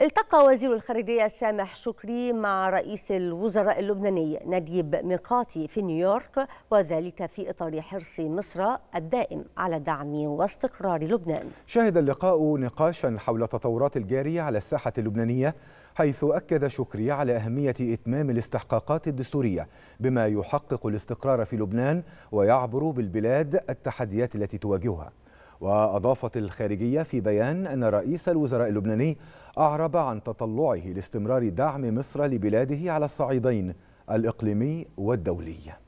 التقى وزير الخارجية سامح شكري مع رئيس الوزراء اللبناني نجيب ميقاتي في نيويورك وذلك في إطار حرص مصر الدائم على دعم واستقرار لبنان شهد اللقاء نقاشا حول التطورات الجارية على الساحة اللبنانية حيث أكد شكري على أهمية إتمام الاستحقاقات الدستورية بما يحقق الاستقرار في لبنان ويعبر بالبلاد التحديات التي تواجهها وأضافت الخارجية في بيان أن رئيس الوزراء اللبناني أعرب عن تطلعه لاستمرار دعم مصر لبلاده على الصعيدين الإقليمي والدولي